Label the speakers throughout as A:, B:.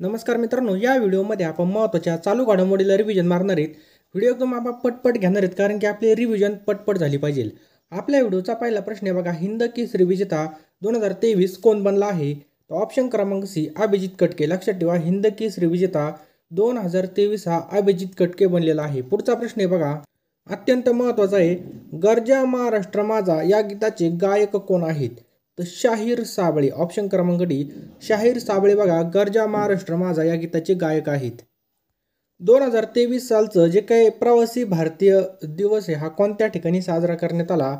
A: नमस्कार मित्रांनो या व्हिडिओमध्ये आपण महत्त्वाच्या चालू घडामोडीला रिव्हिजन मारणार आहेत व्हिडिओ एकदम आपण पटपट घेणार आहेत कारण की आपले रिव्हिजन पटपट झाली पाहिजे आपल्या व्हिडिओचा पहिला प्रश्न आहे बघा हिंद केस विजेता दोन हजार तेवीस कोण बनला आहे तर ऑप्शन क्रमांक सी अभिजित कटके लक्षात ठेवा हिंद केस रिविजेता दोन हजार तेवीस हा अभिजित कटके बनलेला आहे पुढचा प्रश्न आहे बघा अत्यंत महत्त्वाचा आहे गरजा महाराष्ट्र माझा या गीताचे गायक कोण आहेत तर शाहीर साबळे ऑप्शन क्रमांक डी शाहीर साबळे बघा गरजा महाराष्ट्र माझा या गीताचे गायक आहेत दोन हजार तेवीस सालचं जे काही प्रवासी भारतीय दिवस आहे हा कोणत्या ठिकाणी साजरा करण्यात आला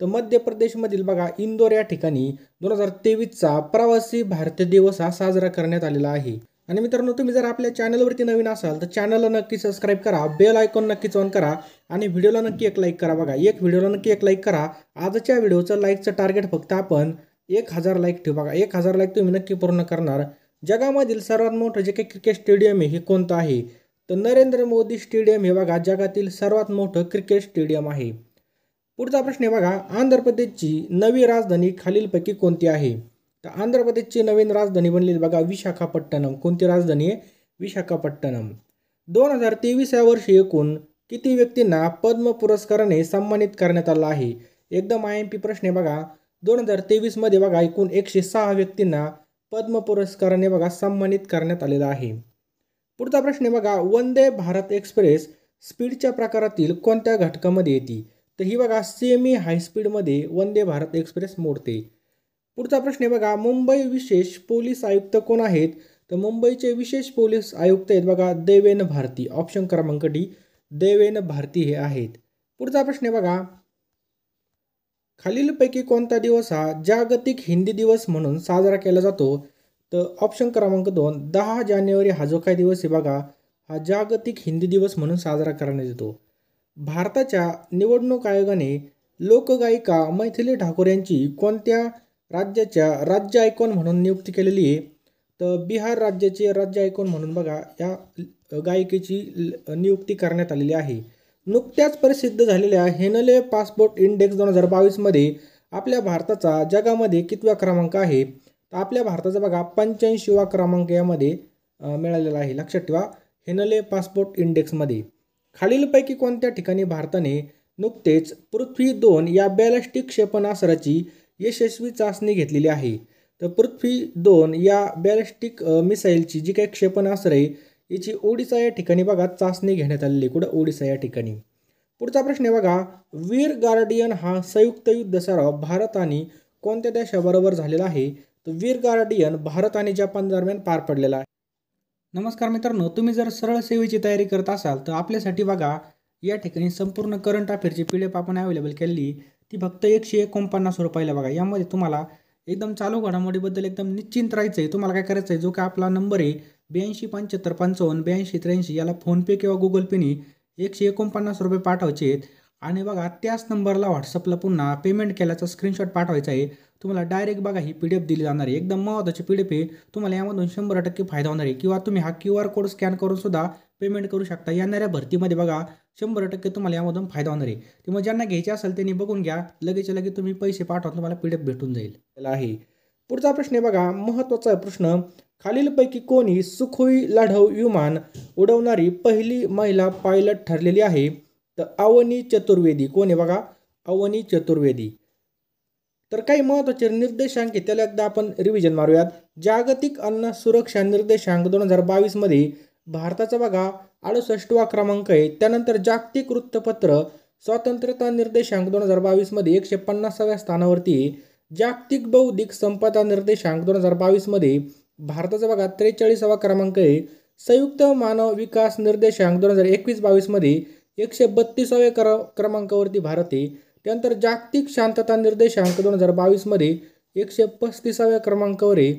A: तर मध्य प्रदेशमधील बघा इंदोर या ठिकाणी दोन हजार तेवीसचा प्रवासी भारतीय दिवस हा साजरा करण्यात आलेला आहे आणि मित्रांनो तुम्ही जर आपल्या चॅनलवरती नवीन असाल तर चॅनलला नक्की सबस्क्राईब करा बेल आयकॉन नक्कीच ऑन करा आणि व्हिडिओला नक्की एक लाईक करा बघा एक व्हिडिओला नक्की एक लाईक करा आजच्या व्हिडिओचं लाईकचं टार्गेट फक्त आपण एक हजार लाईक ठेवा बघा एक हजार लाईक तुम्ही नक्की पूर्ण करणार जगामधील सर्वात मोठं जे काही क्रिकेट स्टेडियम आहे हे कोणतं आहे तर नरेंद्र मोदी स्टेडियम हे बघा जगातील सर्वात मोठं क्रिकेट स्टेडियम आहे पुढचा प्रश्न आहे बघा आंध्र प्रदेशची नवी राजधानी खालीलपैकी कोणती आहे तर आंध्र प्रदेशची नवीन राजधानी बनलेली बघा विशाखापट्टणम कोणती राजधानी आहे विशाखापट्टणम दोन हजार तेवीस या वर्षी एकूण किती व्यक्तींना पद्म पुरस्काराने सन्मानित करण्यात आला आहे एकदम आय एम पी प्रश्न आहे बघा दोन हजार तेवीसमध्ये बघा एकूण एकशे सहा व्यक्तींना पद्म पुरस्काराने बघा सन्मानित करण्यात आलेला आहे पुढचा प्रश्न आहे बघा वंदे भारत एक्सप्रेस स्पीडच्या प्रकारातील कोणत्या घटकामध्ये येते तर ही बघा सेमी हायस्पीडमध्ये वंदे भारत एक्सप्रेस मोडते पुढचा प्रश्न आहे बघा मुंबई विशेष पोलीस आयुक्त कोण आहेत तर मुंबईचे विशेष पोलीस आयुक्त आहेत बघा देवेन भारती ऑप्शन क्रमांक डी देवेन भारती हे आहेत पुढचा प्रश्न आहे बघा खालीलपैकी कोणता दिवस हा जागतिक हिंदी दिवस म्हणून साजरा केला जातो तर ऑप्शन क्रमांक दोन दहा जानेवारी हा जो काय दिवस आहे बघा हा जागतिक हिंदी दिवस म्हणून साजरा करण्यात येतो भारताच्या निवडणूक आयोगाने लोकगायिका मैथिली ठाकूर यांची कोणत्या राज्याच्या राज्य आयकॉन म्हणून नियुक्ती केलेली आहे तर बिहार राज्याचे राज्य आयकॉन म्हणून बघा या गायिकेची नियुक्ती करण्यात आलेली आहे नुकत्याच प्रसिद्ध झालेल्या हेनले पासपोर्ट इंडेक्स दोन हजार बावीसमध्ये आपल्या भारताचा जगामध्ये कितवा क्रमांक आहे तर आपल्या भारताचा बघा पंच्याऐंशीवा क्रमांक यामध्ये मिळालेला आहे लक्षात ठेवा हेनले पासपोर्ट इंडेक्समध्ये खालीलपैकी कोणत्या ठिकाणी भारताने नुकतेच पृथ्वी दोन या बॅलिस्टिक क्षेपणास्त्राची यशस्वी चाचणी घेतलेली आहे तर पृथ्वी दोन या बॅलिस्टिक मिसाईलची जी काही क्षेपणास्त्र आहे याची ओडिसा या ठिकाणी बघा चाचणी घेण्यात आलेली कुठं ओडिसा या ठिकाणी पुढचा प्रश्न आहे बघा वीर गार्डियन हा संयुक्त युद्ध सराव भारत आणि कोणत्या देशाबरोबर झालेला आहे तर वीर गार्डियन भारत आणि जपान दरम्यान पार पडलेला आहे नमस्कार मित्रांनो तुम्ही जर सरळ सेवेची तयारी करत असाल तर आपल्यासाठी बघा या ठिकाणी संपूर्ण करंट अफेअरची पी डी एफ आपण अवेलेबल केली ती फक्त एकशे एकोणपन्नास रुपयाला बघा यामध्ये तुम्हाला एकदम चालू घडामोडीबद्दल एकदम निश्चिंत राहायचं आहे तुम्हाला काय करायचं आहे जो काय आपला नंबर आहे ब्याऐंशी पंच्याहत्तर पंचावन्न ब्याऐंशी त्र्याऐंशी याला फोनपे किंवा गुगल पेने एकशे एकोणपन्नास रुपये पाठवायचे आहेत आणि बघा त्याच नंबरला व्हॉट्सअपला पुन्हा पेमेंट केल्याचा स्क्रीनशॉट पाठवायचा आहे तुम्हाला डायरेक्ट बघा ही पी डी एफ दिली जाणार आहे एकदम महत्वाची पी डी एफ आहे तुम्हाला यामधून शंभर टक्के फायदा होणार आहे किंवा तुम्ही हा क्यू आर कोड स्कॅन करून सुद्धा पेमेंट करू शकता येणाऱ्या भरतीमध्ये बघा शंभर टक्के तुम्हाला यामधून फायदा होणार आहे त्यामुळे ज्यांना घ्यायचे असेल त्यांनी बघून घ्या लगेच लगेच तुम्ही पैसे पाठवा तुम्हाला पी भेटून जाईल त्याला आहे पुढचा प्रश्न आहे बघा महत्त्वाचा प्रश्न खालीलपैकी कोणी सुखोई लढव विमान उडवणारी पहिली महिला पायलट ठरलेली आहे तर अवनी चतुर्वेदी कोण आहे बघा अवनी चतुर्वेदी तर काही महत्त्वाचे निर्देशांक त्याला एकदा आपण रिव्हिजन मारूयात जागतिक अन्न सुरक्षा निर्देशांक दोन हजार बावीसमध्ये भारताचा बघा अडुसष्टवा क्रमांक आहे त्यानंतर जागतिक वृत्तपत्र स्वातंत्र्यता निर्देशांक दोन हजार बावीसमध्ये एकशे पन्नासाव्या स्थानावरती जागतिक बौद्धिक संपदा निर्देशांक दोन हजार बावीसमध्ये भारताचा बघा त्रेचाळीसावा क्रमांक आहे संयुक्त मानव विकास निर्देशांक दोन हजार एकवीस बावीसमध्ये एकशे बत्तीसाव्या क्र क्रमांकावरती भारत आहे त्यानंतर जागतिक शांतता निर्देशांक दोन हजार बावीसमध्ये एकशे पस्तीसाव्या क्रमांकावर आहे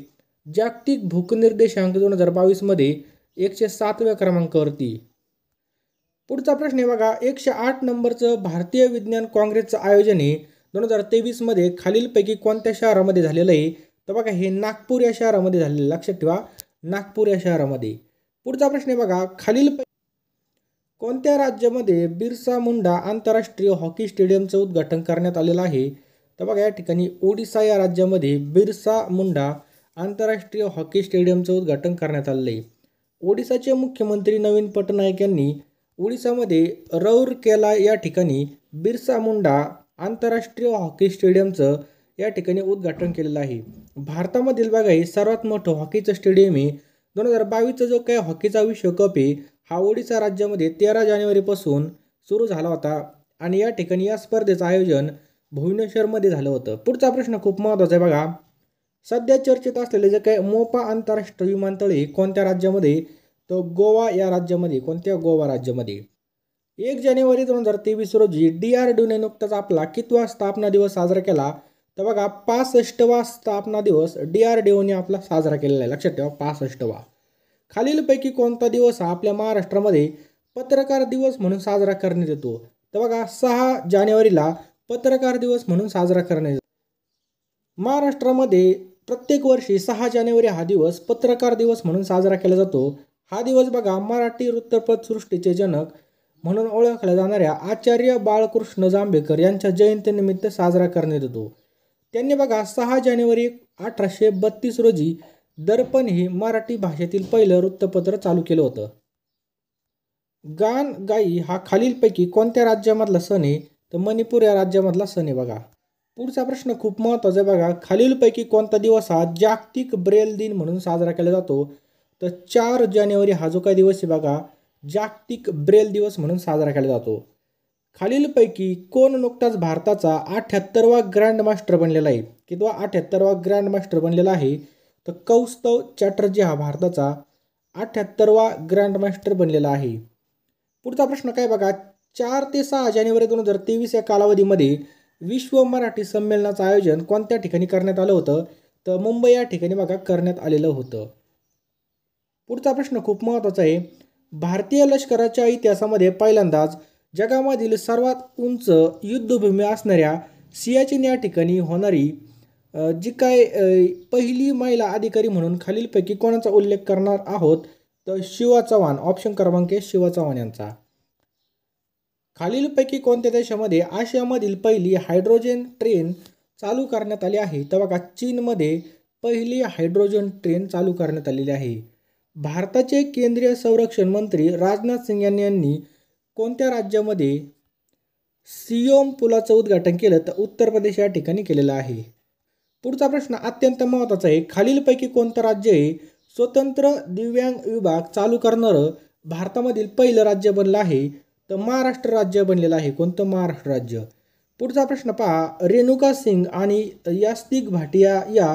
A: जागतिक भूकनिर्देशांक दोन हजार बावीसमध्ये एकशे सातव्या क्रमांकावरती पुढचा प्रश्न आहे बघा एकशे आठ नंबरचं भारतीय विज्ञान काँग्रेसचं आयोजन हे दोन हजार तेवीसमध्ये खालीलपैकी कोणत्या शहरामध्ये झालेलं आहे तर बघा हे नागपूर या शहरामध्ये झालेलं लक्षात ठेवा नागपूर या शहरामध्ये पुढचा प्रश्न आहे बघा खालील कोणत्या राज्यामध्ये बिरसा मुंडा आंतरराष्ट्रीय हॉकी स्टेडियमचं उद्घाटन करण्यात आलेलं आहे तर बघा या ठिकाणी ओडिसा या राज्यामध्ये बिरसा मुंडा आंतरराष्ट्रीय हॉकी स्टेडियमचं उद्घाटन करण्यात आलेलं आहे ओडिसाचे मुख्यमंत्री नवीन पटनायक यांनी ओडिसामध्ये रौरकेला या ठिकाणी बिरसा मुंडा आंतरराष्ट्रीय हॉकी स्टेडियमचं या ठिकाणी उद्घाटन केलेलं आहे भारतामधील बघा हे सर्वात मोठं हॉकीचं स्टेडियम आहे दोन हजार बावीसचा जो काही हॉकीचा विश्वकप आहे हा ओडिसा राज्यामध्ये तेरा जानेवारीपासून सुरू झाला होता आणि या ठिकाणी या स्पर्धेचं आयोजन भुवनेश्वरमध्ये झालं होतं पुढचा प्रश्न खूप महत्त्वाचा आहे बघा सध्या चर्चेत असलेले जे काही मोपा आंतरराष्ट्रीय विमानतळ हे कोणत्या राज्यामध्ये तर गोवा या राज्यामध्ये कोणत्या गोवा राज्यामध्ये एक जानेवारी दोन हजार तेवीस रोजी डी आर डीने नुकताच आपला कितवा स्थापना दिवस साजरा केला तर बघा पासष्टवा स्थापना दिवस डी आर डीओने आपला साजरा केलेला आहे लक्षात ठेवा पासष्टवा खालीलपैकी कोणता दिवस हा आपल्या महाराष्ट्रामध्ये पत्रकार दिवस म्हणून साजरा करण्यात येतो तर बघा सहा जानेवारीला पत्रकार दिवस म्हणून साजरा करण्यात येतो महाराष्ट्रामध्ये प्रत्येक वर्षी सहा जानेवारी हा दिवस पत्रकार दिवस म्हणून साजरा केला जातो हा दिवस बघा मराठी सृष्टीचे जनक म्हणून ओळखल्या जाणाऱ्या आचार्य बाळकृष्ण जांभेकर यांच्या जयंतीनिमित्त साजरा करण्यात येतो त्यांनी बघा सहा जानेवारी अठराशे बत्तीस रोजी दर्पण हे मराठी भाषेतील पहिलं वृत्तपत्र चालू केलं होतं गान गाई हा खालीलपैकी कोणत्या राज्यामधला सण आहे तर मणिपूर या राज्यामधला सण आहे बघा पुढचा प्रश्न खूप महत्त्वाचा आहे बघा खालीलपैकी कोणता दिवस हा जागतिक ब्रेल दिन म्हणून साजरा केला जातो तर चार जानेवारी हा जो काय दिवस आहे बघा जागतिक ब्रेल दिवस म्हणून साजरा केला जातो खालीलपैकी कोण नुकताच भारताचा अठ्ठ्याहत्तरवा ग्रँडमास्टर बनलेला आहे किंवा अठ्याहत्तरवा ग्रँडमास्टर बनलेला आहे तर कौस्तव चॅटर्जी हा भारताचा अठ्ठ्याहत्तरवा ग्रँडमास्टर बनलेला आहे पुढचा प्रश्न काय बघा चार ते सहा जानेवारी दोन हजार तेवीस या कालावधीमध्ये विश्व मराठी संमेलनाचं आयोजन कोणत्या ठिकाणी करण्यात आलं होतं तर मुंबई या ठिकाणी बघा करण्यात आलेलं होतं पुढचा प्रश्न खूप महत्त्वाचा आहे भारतीय लष्कराच्या इतिहासामध्ये पहिल्यांदाच जगामधील सर्वात उंच युद्धभूमी असणाऱ्या सियाचिन या ठिकाणी होणारी जी काय पहिली महिला अधिकारी म्हणून खालीलपैकी कोणाचा उल्लेख करणार आहोत तर शिवा चव्हाण ऑप्शन क्रमांक शिवा चव्हाण यांचा खालीलपैकी कोणत्या देशामध्ये आशियामधील पहिली हायड्रोजन ट्रेन चालू करण्यात आली आहे तर बघा चीनमध्ये पहिली हायड्रोजन ट्रेन चालू करण्यात आलेली आहे भारताचे केंद्रीय संरक्षण मंत्री राजनाथ सिंग यांनी कोणत्या राज्यामध्ये सियोम पुलाचं उद्घाटन केलं तर उत्तर प्रदेश या ठिकाणी केलेलं आहे पुढचा प्रश्न अत्यंत महत्त्वाचा आहे खालीलपैकी कोणतं राज्य आहे स्वतंत्र दिव्यांग विभाग चालू करणारं भारतामधील पहिलं राज्य बनलं आहे तर महाराष्ट्र राज्य बनलेलं आहे कोणतं महाराष्ट्र राज्य पुढचा प्रश्न पहा रेणुका सिंग आणि यास्तिक भाटिया या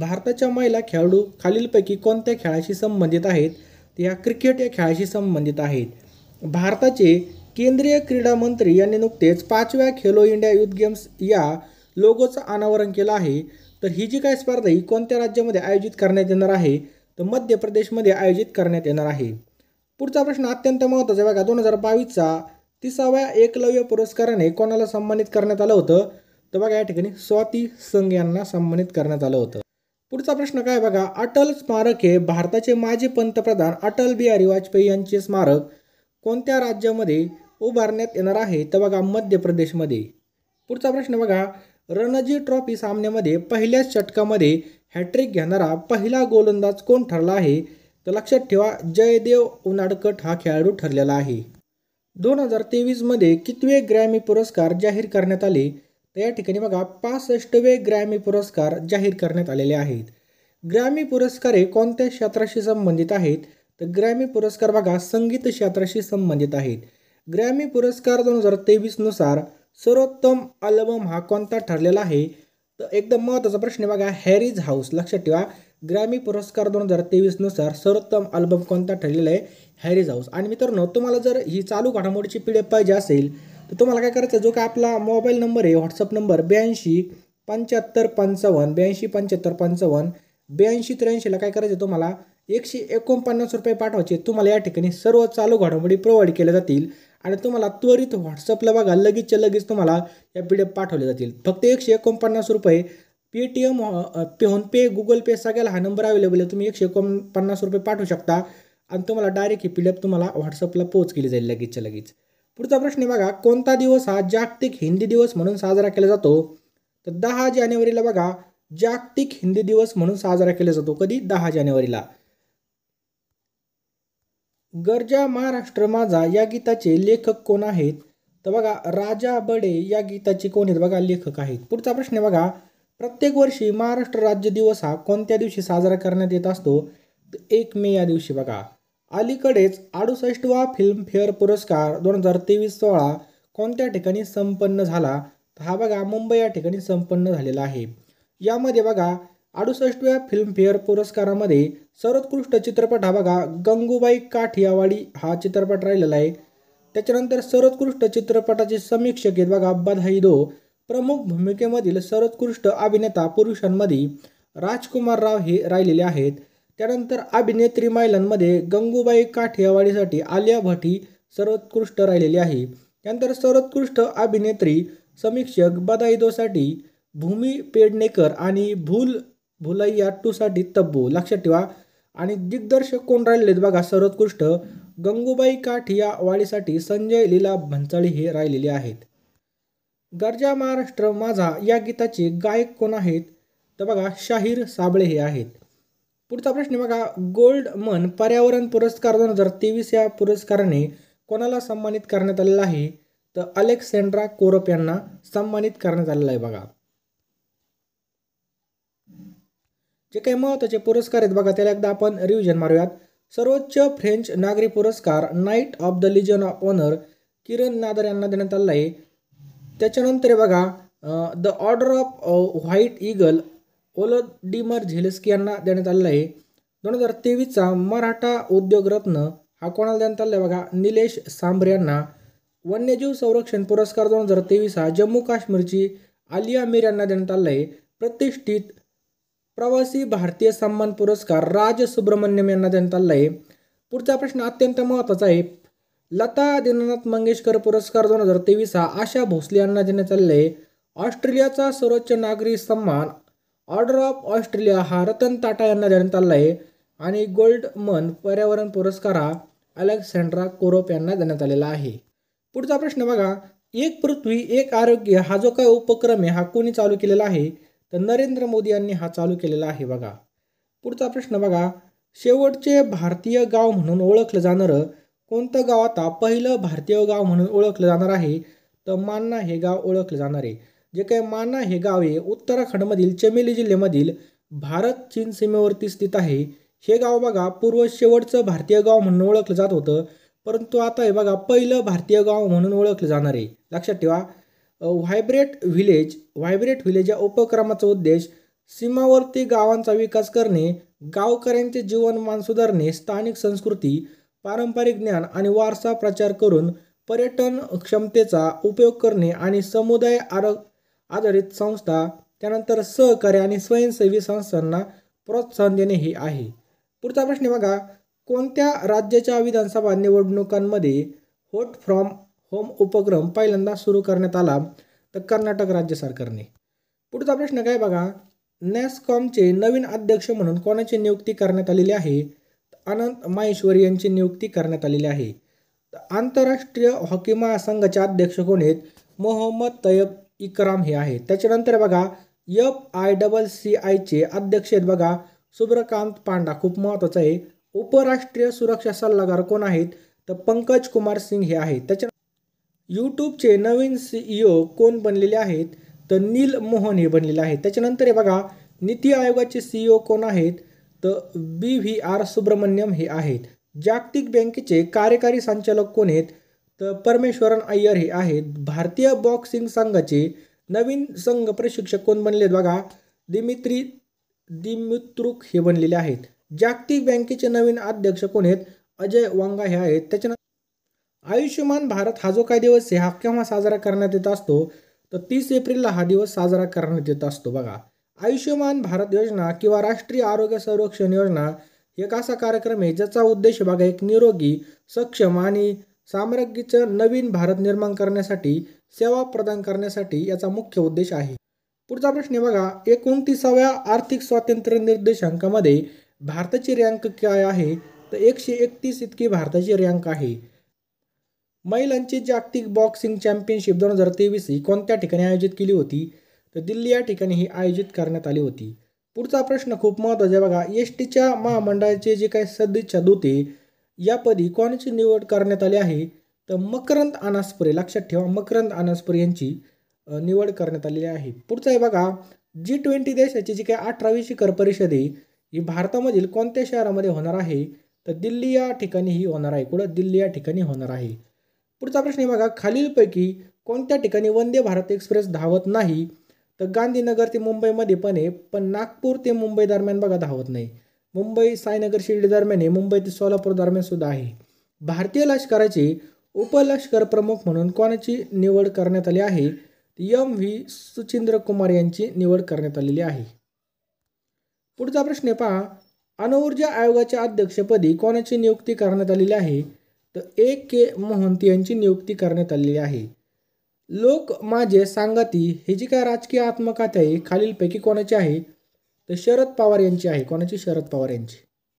A: भारताच्या महिला खेळाडू खालीलपैकी कोणत्या खेळाशी संबंधित आहेत या क्रिकेट या खेळाशी संबंधित आहेत भारताचे केंद्रीय क्रीडा मंत्री यांनी नुकतेच पाचव्या खेलो इंडिया युथ गेम्स या लोगोचं अनावरण केलं आहे तर ही जी काय स्पर्धा ही कोणत्या राज्यामध्ये आयोजित करण्यात येणार आहे तर मध्य प्रदेशमध्ये आयोजित करण्यात येणार आहे पुढचा प्रश्न अत्यंत महत्त्वाचा बघा दोन हजार बावीसचा तिसाव्या एकलव्य पुरस्काराने कोणाला सन्मानित करण्यात आलं होतं तर बघा या ठिकाणी स्वाती संघ यांना सन्मानित करण्यात आलं होतं पुढचा प्रश्न काय बघा अटल स्मारक हे भारताचे माजी पंतप्रधान अटल बिहारी वाजपेयी यांचे स्मारक कोणत्या राज्यामध्ये उभारण्यात येणार आहे तर बघा मध्य प्रदेशमध्ये पुढचा प्रश्न बघा रणजी ट्रॉफी सामन्यामध्ये पहिल्याच षटकामध्ये हॅट्रिक घेणारा पहिला गोलंदाज कोण ठरला आहे तर लक्षात ठेवा जयदेव उनाडकट हा खेळाडू ठरलेला आहे दोन हजार तेवीसमध्ये कितवे ग्रॅमी पुरस्कार जाहीर करण्यात आले तर या ठिकाणी बघा पासष्टवे ग्रॅमी पुरस्कार जाहीर करण्यात आलेले आहेत ग्रॅमी पुरस्कारे कोणत्या क्षेत्राशी संबंधित आहेत तर ग्रॅमी पुरस्कार बघा संगीत क्षेत्राशी संबंधित आहेत ग्रॅमी पुरस्कार दोन हजार तेवीसनुसार सर्वोत्तम अल्बम हा कोणता ठरलेला आहे तर एकदम महत्त्वाचा प्रश्न बघा हॅरीज हाऊस लक्षात ठेवा ग्रॅमी पुरस्कार दोन हजार तेवीसनुसार सर्वोत्तम अल्बम कोणता ठरलेला आहे हॅरीज हाऊस आणि मित्रांनो तुम्हाला जर ही चालू घडामोडीची पिढी पाहिजे असेल तर तुम्हाला काय करायचं जो काय आपला मोबाईल नंबर आहे व्हॉट्सअप नंबर ब्याऐंशी पंच्याहत्तर पंचावन्न ब्याऐंशी पंच्याहत्तर पंचावन्न ब्याऐंशी त्र्याऐंशीला काय करायचं तुम्हाला एकशे एकोणपन्नास रुपये पाठवायचे तुम्हाला या ठिकाणी सर्व चालू घडामोडी प्रोव्हाइड केल्या जातील आणि तुम्हाला त्वरित व्हॉट्सअपला बघा लगेचच्या लगेच तुम्हाला या पी डी पाठवल्या जातील फक्त एकशे एकोणपन्नास रुपये पेटीएम पे गुगल पे सगळ्याला हा नंबर अवेलेबल आहे तुम्ही एकशे पन्नास रुपये पाठवू शकता आणि तुम्हाला डायरेक्ट ही पी तुम्हाला व्हॉट्सअपला पोच केली जाईल लगेचच्या लगेच पुढचा प्रश्न बघा कोणता दिवस हा जागतिक हिंदी दिवस म्हणून साजरा केला जातो तर दहा जानेवारीला बघा जागतिक हिंदी दिवस म्हणून साजरा केला जातो कधी दहा जानेवारीला गरजा महाराष्ट्र माझा या गीताचे लेखक कोण आहेत तर बघा राजा बडे या गीताचे कोण आहेत बघा लेखक आहेत पुढचा प्रश्न आहे बघा प्रत्येक वर्षी महाराष्ट्र राज्य दिवस हा कोणत्या दिवशी साजरा करण्यात येत असतो एक मे या दिवशी बघा अलीकडेच अडुसष्टवा फिल्मफेअर पुरस्कार दोन हजार तेवीस सोळा कोणत्या ठिकाणी संपन्न झाला हा बघा मुंबई या ठिकाणी संपन्न झालेला आहे यामध्ये बघा अडुसष्टव्या फिल्मफेअर पुरस्कारामध्ये सर्वोत्कृष्ट चित्रपट हा बघा गंगूबाई काठियावाडी हा चित्रपट राहिलेला आहे त्याच्यानंतर सर्वोत्कृष्ट चित्रपटाचे समीक्षक आहेत बघा बधाई दो प्रमुख भूमिकेमधील सर्वोत्कृष्ट अभिनेता पुरुषांमध्ये राजकुमार राव हे राहिलेले आहेत त्यानंतर अभिनेत्री मायलांमध्ये गंगूबाई काठियावाडीसाठी आलिया भट ही सर्वोत्कृष्ट राहिलेली आहे त्यानंतर सर्वोत्कृष्ट अभिनेत्री समीक्षक बदाईदोसाठी भूमी पेडणेकर आणि भूल भुलैया टूसाठी तब्बू लक्षात ठेवा आणि दिग्दर्शक कोण राहिलेत बघा सर्वोत्कृष्ट गंगूबाई काठियावाडीसाठी संजय लीला भंचाळी हे राहिलेले आहेत गर्जा महाराष्ट्र माझा या गीताचे गायक कोण आहेत तर बघा शाहीर साबळे हे आहेत पुढचा प्रश्न बघा गोल्ड मन पर्यावरण पुरस्कार दोन हजार तेवीस या पुरस्काराने कोणाला सन्मानित करण्यात आलेला आहे तर अलेक्सेंड्रा कोरप यांना सन्मानित करण्यात आलेला आहे बघा जे काही महत्त्वाचे पुरस्कार आहेत बघा त्याला एकदा आपण रिव्हिजन मारूयात सर्वोच्च फ्रेंच नागरी पुरस्कार Knight of the Legion of Honour Kiran Nadar यांना देण्यात आला आहे त्याच्यानंतर बघा the Order of White Eagle Volodymyr Zelensky यांना देण्यात आलेला आहे दोन हजार तेवीसचा मराठा उद्योगरत्न हा कोणाला देण्यात आला आहे बघा निलेश सांबरे यांना वन्यजीव संरक्षण पुरस्कार दोन हजार तेवीस हा जम्मू काश्मीरची आलिया मीर यांना देण्यात आला आहे प्रतिष्ठित प्रवासी भारतीय सन्मान पुरस्कार राज सुब्रमण्यम यांना देण्यात आला आहे पुढचा प्रश्न अत्यंत महत्त्वाचा आहे लता दीननाथ मंगेशकर पुरस्कार दोन हजार तेवीस हा आशा भोसले यांना देण्यात आले ऑस्ट्रेलियाचा सर्वोच्च नागरी सन्मान ऑर्डर ऑफ ऑस्ट्रेलिया हा रतन टाटा यांना देण्यात आला आहे आणि गोल्डमन पर्यावरण पुरस्कार हा अलेक्झांड्रा कोरोप यांना देण्यात आलेला आहे पुढचा प्रश्न बघा एक पृथ्वी एक आरोग्य हा जो काय उपक्रम आहे हा कोणी चालू केलेला आहे तर नरेंद्र मोदी यांनी हा चालू केलेला आहे बघा पुढचा प्रश्न बघा शेवटचे भारतीय गाव म्हणून ओळखलं जाणारं कोणतं गाव आता पहिलं भारतीय गाव म्हणून ओळखलं जाणार आहे तर मान्ना हे गाव ओळखलं जाणार आहे जे काय मान्ना हे गाव हे उत्तराखंडमधील चमेली जिल्ह्यामधील भारत चीन सीमेवरती स्थित आहे हे गाव बघा पूर्व शेवटचं भारतीय गाव म्हणून ओळखलं जात होतं परंतु आता हे बघा पहिलं भारतीय गाव म्हणून ओळखलं जाणार आहे लक्षात ठेवा व्हायब्रेट व्हिलेज व्हायब्रेट व्हिलेज या उपक्रमाचा उद्देश सीमावर्ती गावांचा विकास करणे गावकऱ्यांचे जीवनमान सुधारणे स्थानिक संस्कृती पारंपरिक ज्ञान आणि वारसा प्रचार करून पर्यटन क्षमतेचा उपयोग करणे आणि समुदाय आर आधारित संस्था त्यानंतर सहकार्य आणि स्वयंसेवी संस्थांना प्रोत्साहन देणे हे आहे पुढचा प्रश्न बघा कोणत्या राज्याच्या विधानसभा निवडणुकांमध्ये होट फ्रॉम होम उपक्रम पहिल्यांदा सुरू करण्यात आला तर कर्नाटक राज्य सरकारने पुढचा प्रश्न काय बघा नॅसकॉमचे नवीन अध्यक्ष म्हणून कोणाची नियुक्ती करण्यात आलेली आहे अनंत माहेश्वर यांची नियुक्ती करण्यात आलेली आहे आंतरराष्ट्रीय हॉकी महासंघाचे अध्यक्ष कोण आहेत मोहम्मद तयब इकराम हे आहेत त्याच्यानंतर बघा यफ आय डबल सी आयचे अध्यक्ष आहेत बघा सुब्रकांत पांडा खूप महत्त्वाचा आहे उपराष्ट्रीय सुरक्षा सल्लागार कोण आहेत तर पंकज कुमार सिंग हे आहेत त्याच्या यूट्यूबचे नवीन सीईओ कोण बनलेले आहेत तर नील मोहन हे बनलेले आहेत त्याच्यानंतर हे बघा नीती आयोगाचे सीईओ कोण आहेत तर बी व्ही आर सुब्रमण्यम हे आहेत जागतिक बँकेचे कार्यकारी संचालक कोण आहेत तर परमेश्वरन अय्यर हे आहेत भारतीय बॉक्सिंग संघाचे नवीन संघ प्रशिक्षक कोण बनले आहेत बघा दिमित्री दिमित्रुक हे बनलेले आहेत जागतिक बँकेचे नवीन अध्यक्ष कोण आहेत अजय वांगा हे आहेत त्याच्यानंतर आयुष्यमान भारत हा जो काय दिवस आहे हा केव्हा साजरा करण्यात येत असतो तर तीस एप्रिलला हा दिवस साजरा करण्यात येत असतो बघा आयुष्यमान भारत योजना किंवा राष्ट्रीय आरोग्य संरक्षण योजना एक असा कार्यक्रम आहे ज्याचा उद्देश बघा एक निरोगी सक्षम आणि साम्राज्ञीचं नवीन भारत निर्माण करण्यासाठी सेवा प्रदान करण्यासाठी याचा मुख्य उद्देश आहे पुढचा प्रश्न बघा एकोणतीसाव्या आर्थिक स्वातंत्र्य निर्देशांकामध्ये भारताची रँक काय आहे तर एकशे एकतीस इतकी भारताची रँक आहे महिलांची जागतिक बॉक्सिंग चॅम्पियनशिप दोन हजार तेवीस ही कोणत्या ठिकाणी आयोजित केली होती तर दिल्ली या ठिकाणी ही आयोजित करण्यात आली होती पुढचा प्रश्न खूप महत्त्वाचा आहे बघा एस टीच्या महामंडळाचे जे काही सदिच्छा दुते यापदी कोणाची निवड करण्यात आली आहे तर मकरंद अनासपुरे लक्षात ठेवा मकरंद अनासपुरे यांची निवड करण्यात आलेली आहे पुढचं आहे बघा जी ट्वेंटी देशाची जी काही अठरावी शिखर परिषद आहे ही भारतामधील कोणत्या शहरामध्ये होणार आहे तर दिल्ली या ठिकाणी ही होणार आहे कुठं दिल्ली या ठिकाणी होणार आहे पुढचा प्रश्न आहे बघा खालीलपैकी कोणत्या ठिकाणी वंदे भारत एक्सप्रेस धावत नाही तर गांधीनगर ते मुंबईमध्ये पण आहे पण नागपूर ते मुंबई दरम्यान बघा धावत नाही मुंबई सायनगर शिर्डी दरम्यान आहे मुंबई ते सोलापूर दरम्यान सुद्धा आहे भारतीय लष्कराची उपलष्कर प्रमुख म्हणून कोणाची निवड करण्यात आली आहे यम व्ही सुचिंद्र कुमार यांची निवड करण्यात आलेली आहे पुढचा प्रश्न पहा अणुऊर्जा आयोगाच्या अध्यक्षपदी कोणाची नियुक्ती करण्यात आलेली आहे तर ए के मोहंती यांची नियुक्ती करण्यात आलेली आहे लोक माझे सांगाती हे जी काय राजकीय आत्मकथा आहे खालीलपैकी कोणाची आहे तर शरद पवार यांची आहे कोणाची शरद पवार यांची